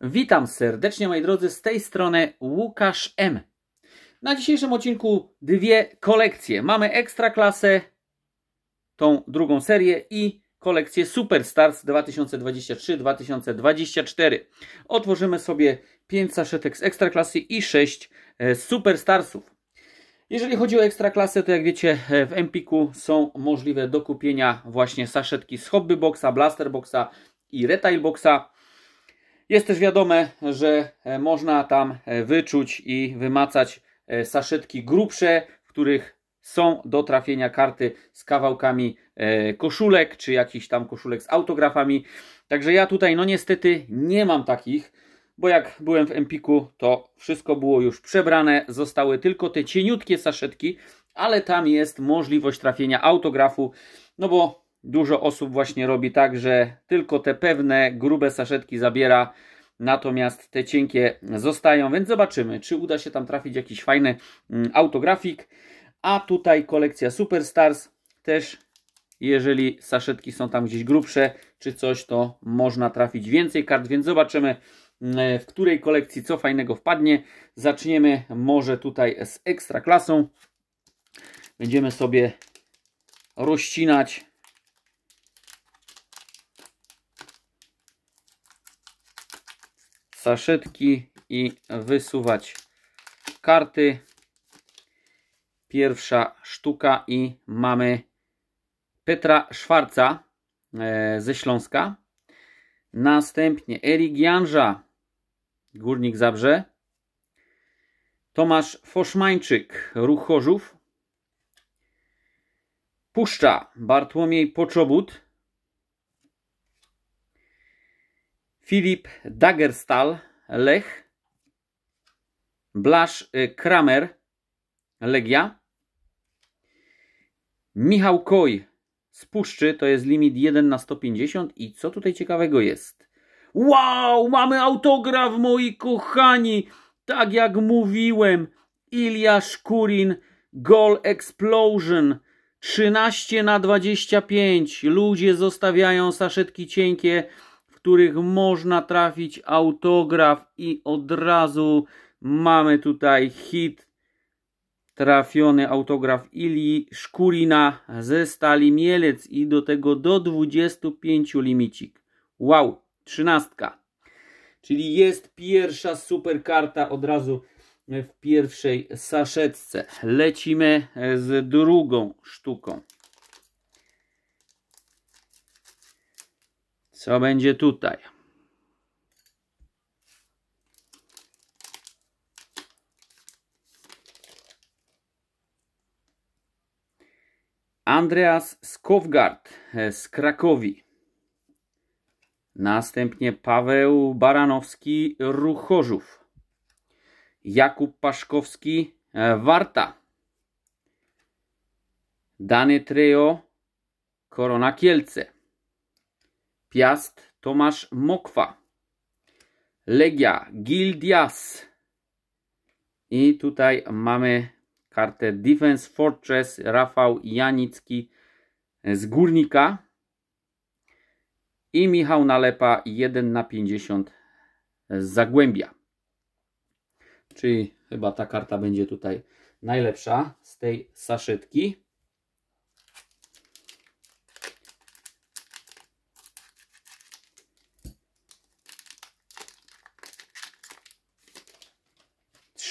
Witam serdecznie moi drodzy, z tej strony Łukasz M. Na dzisiejszym odcinku dwie kolekcje. Mamy Ekstra Klasę, tą drugą serię i kolekcję Superstars 2023-2024. Otworzymy sobie 5 saszetek z Ekstraklasy i 6 e, Superstarsów. Jeżeli chodzi o Klasę, to jak wiecie e, w Empiku są możliwe do kupienia właśnie saszetki z Hobby Boxa, Blaster Boxa i Retail Boxa. Jest też wiadome, że e, można tam e, wyczuć i wymacać e, saszetki grubsze, w których są do trafienia karty z kawałkami koszulek, czy jakichś tam koszulek z autografami. Także ja tutaj, no niestety, nie mam takich, bo jak byłem w Empiku, to wszystko było już przebrane, zostały tylko te cieniutkie saszetki, ale tam jest możliwość trafienia autografu, no bo Dużo osób właśnie robi tak, że tylko te pewne grube saszetki zabiera, natomiast te cienkie zostają, więc zobaczymy, czy uda się tam trafić jakiś fajny mm, autografik. A tutaj kolekcja Superstars też jeżeli saszetki są tam gdzieś grubsze czy coś, to można trafić więcej kart, więc zobaczymy mm, w której kolekcji co fajnego wpadnie. Zaczniemy może tutaj z ekstra klasą. Będziemy sobie rozcinać saszetki i wysuwać karty. Pierwsza sztuka i mamy Petra Szwarca e, ze Śląska. Następnie Erik Janża, Górnik Zabrze. Tomasz Foszmańczyk, ruchorzów Puszcza, Bartłomiej Poczobut. Filip Dagerstal, Lech, Blasz y, Kramer, Legia, Michał Koj Spuszczy, to jest limit 1 na 150 i co tutaj ciekawego jest? Wow, mamy autograf moi kochani! Tak jak mówiłem, Ilja Szkurin, Goal Explosion, 13 na 25. Ludzie zostawiają saszetki cienkie których można trafić autograf i od razu mamy tutaj hit trafiony autograf Ili Szkurina ze Stali Mielec i do tego do 25 limicik. Wow, trzynastka. Czyli jest pierwsza super karta od razu w pierwszej saszetce. Lecimy z drugą sztuką. Co będzie tutaj? Andreas Skowgard e, z Krakowi. Następnie Paweł Baranowski Ruchorzów. Jakub Paszkowski e, Warta. Dany Trejo Korona Kielce. Piast Tomasz Mokwa. Legia Gildias. I tutaj mamy kartę Defense Fortress Rafał Janicki z Górnika. I Michał Nalepa 1 na 50 z Zagłębia. Czyli chyba ta karta będzie tutaj najlepsza z tej saszetki.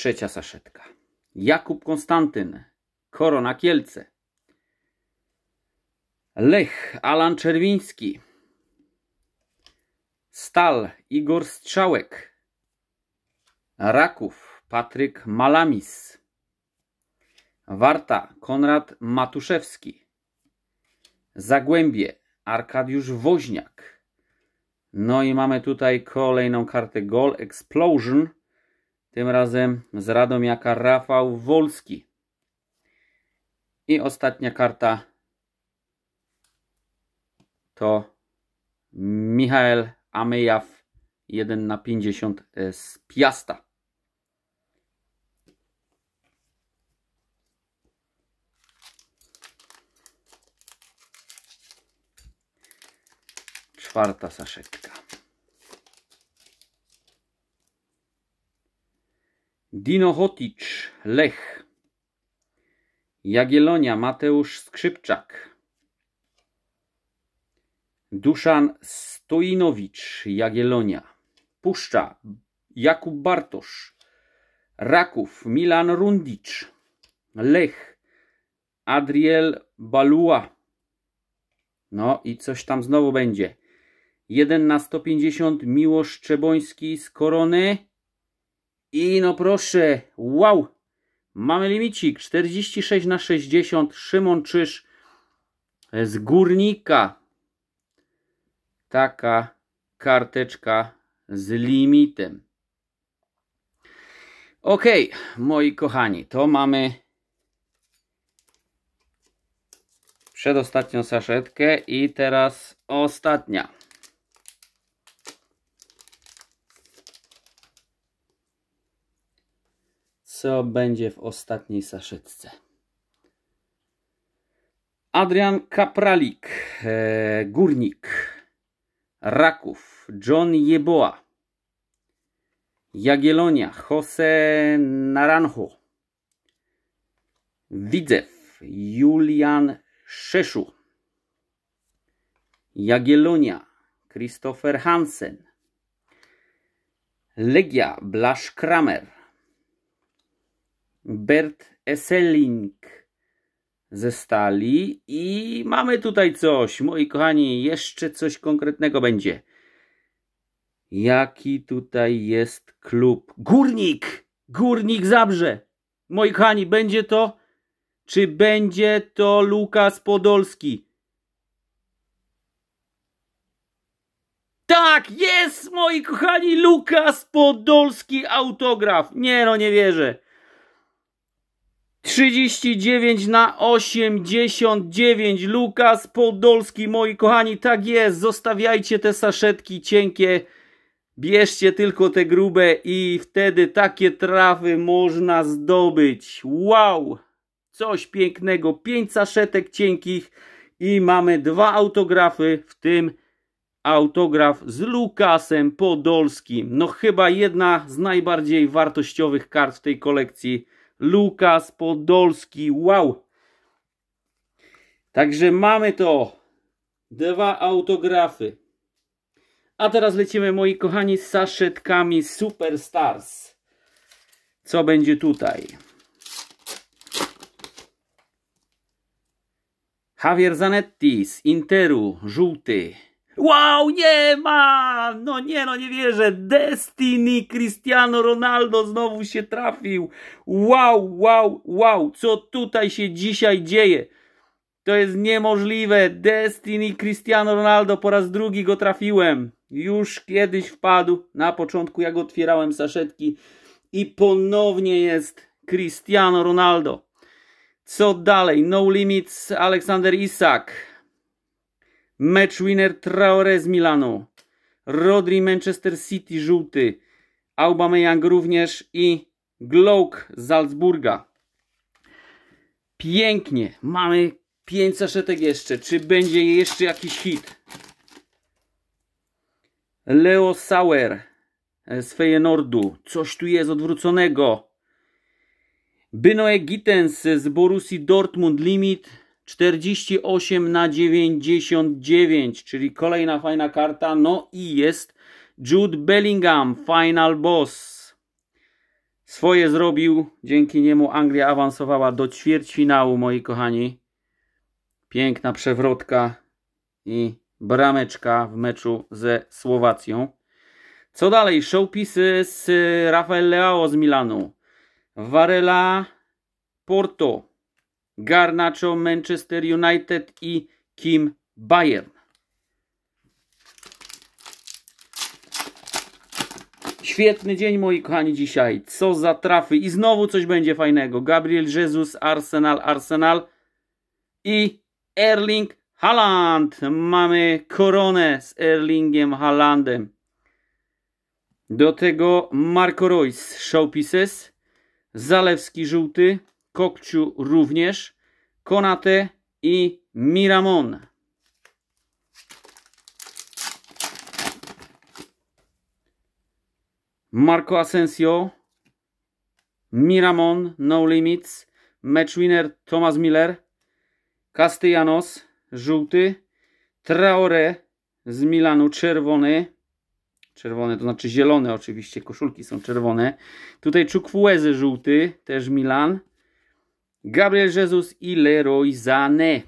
Trzecia saszetka. Jakub Konstantyn, Korona Kielce. Lech Alan Czerwiński. Stal Igor Strzałek. Raków Patryk Malamis. Warta Konrad Matuszewski. Zagłębie Arkadiusz Woźniak. No i mamy tutaj kolejną kartę goal Explosion. Tym razem z Radomiaka Rafał Wolski. I ostatnia karta to Michael Amejaw 1 na 50 e, z Piasta. Czwarta saszetka. Dinochoticz, Lech. Jagielonia, Mateusz Skrzypczak. Duszan Stojnowicz, Jagielonia. Puszcza, Jakub Bartosz. Raków, Milan Rundicz. Lech, Adriel Balua. No i coś tam znowu będzie. 1 na 150 Miłosz Czeboński z Korony. I no proszę, wow! Mamy limicik 46 na 60. Szymon Czyż z górnika. Taka karteczka z limitem. Ok, moi kochani, to mamy przedostatnią saszetkę i teraz ostatnia. co będzie w ostatniej saszyczce. Adrian Kapralik, e, Górnik, Raków, John Jeboa, Jagielonia, Jose Naranjo, Widzew, Julian Szeszu, Jagielonia, Christopher Hansen, Legia, Blasz Kramer, Bert Esseling ze stali i mamy tutaj coś, moi kochani, jeszcze coś konkretnego będzie. Jaki tutaj jest klub? Górnik! Górnik Zabrze! Moi kochani, będzie to? Czy będzie to Lukas Podolski? Tak, jest, moi kochani, Lukas Podolski autograf. Nie no, nie wierzę. 39 na 89 Lukas Podolski, moi kochani, tak jest, zostawiajcie te saszetki cienkie, bierzcie tylko te grube i wtedy takie trafy można zdobyć. Wow, coś pięknego, 5 saszetek cienkich i mamy dwa autografy, w tym autograf z Lukasem Podolskim. No chyba jedna z najbardziej wartościowych kart w tej kolekcji Lukas Podolski. Wow! Także mamy to. Dwa autografy. A teraz lecimy, moi kochani, z saszetkami Superstars. Co będzie tutaj? Javier Zanetti z Interu, żółty. Wow, nie ma! No nie, no nie wierzę. Destiny Cristiano Ronaldo znowu się trafił. Wow, wow, wow. Co tutaj się dzisiaj dzieje? To jest niemożliwe. Destiny Cristiano Ronaldo po raz drugi go trafiłem. Już kiedyś wpadł. Na początku jak otwierałem saszetki i ponownie jest Cristiano Ronaldo. Co dalej? No Limits Aleksander Isak. Match winner Traore z Milanu. Rodri Manchester City żółty. Aubameyang również i Glouk z Salzburga. Pięknie. Mamy 5 saszetek jeszcze. Czy będzie jeszcze jakiś hit? Leo Sauer e, z Feyenoordu. Coś tu jest odwróconego. Bynoe Gittens e, z Borussii Dortmund Limit. 48 na 99, czyli kolejna fajna karta. No i jest Jude Bellingham, Final Boss. Swoje zrobił, dzięki niemu Anglia awansowała do ćwierćfinału, moi kochani. Piękna przewrotka i brameczka w meczu ze Słowacją. Co dalej? Showpisy z Rafael Leao z Milanu. Varela Porto. Garnacho Manchester United i Kim Bayern. Świetny dzień moi kochani dzisiaj. Co za trafy. I znowu coś będzie fajnego. Gabriel Jesus, Arsenal, Arsenal i Erling Haaland. Mamy koronę z Erlingiem Haalandem. Do tego Marco Royce, Showpieces. Zalewski żółty, Kokciu również, Konate i Miramon. Marco Asensio, Miramon, No Limits, Match Winner Thomas Miller, Castellanos, żółty, Traore z Milanu, czerwony, czerwone to znaczy zielone oczywiście, koszulki są czerwone, tutaj Czukwezy żółty, też Milan, Gabriel Jesus i Leroy Sané.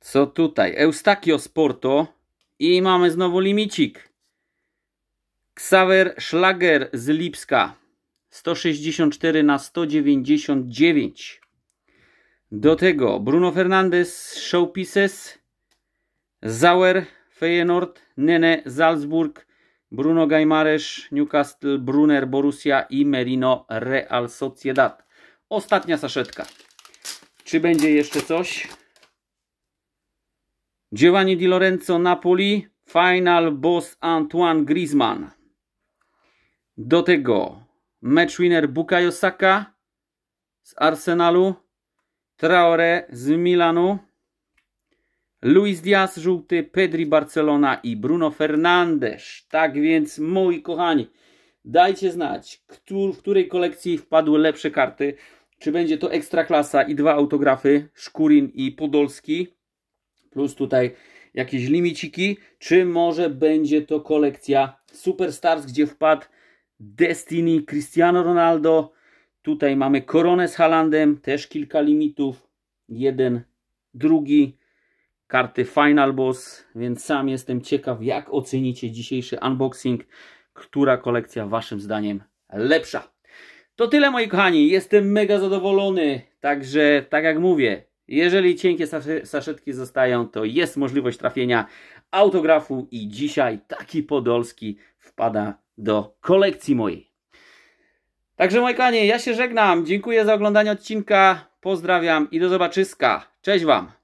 Co tutaj? Eustakio Sporto. I mamy znowu limicik. Xaver Schlager z Lipska. 164 na 199. Do tego Bruno Fernandes Showpieces. Zauer Feyenoord. Nene Salzburg. Bruno Gajmaresz, Newcastle, Brunner, Borussia i Merino, Real Sociedad. Ostatnia saszetka. Czy będzie jeszcze coś? Giovanni Di Lorenzo, Napoli. Final Boss Antoine Griezmann. Do tego match winner Bukayo Saka z Arsenalu. Traore z Milanu. Luis Diaz żółty, Pedri Barcelona i Bruno Fernandes. Tak więc, moi kochani, dajcie znać, w której kolekcji wpadły lepsze karty. Czy będzie to Ekstraklasa i dwa autografy, Szkurin i Podolski, plus tutaj jakieś limiciki, czy może będzie to kolekcja Superstars, gdzie wpadł Destiny, Cristiano Ronaldo. Tutaj mamy koronę z Halandem, też kilka limitów, jeden, drugi, karty Final Boss, więc sam jestem ciekaw, jak ocenicie dzisiejszy unboxing, która kolekcja Waszym zdaniem lepsza. To tyle moi kochani, jestem mega zadowolony, także tak jak mówię, jeżeli cienkie saszetki zostają, to jest możliwość trafienia autografu i dzisiaj taki Podolski wpada do kolekcji mojej. Także moi kochani, ja się żegnam, dziękuję za oglądanie odcinka, pozdrawiam i do zobaczyska. Cześć Wam!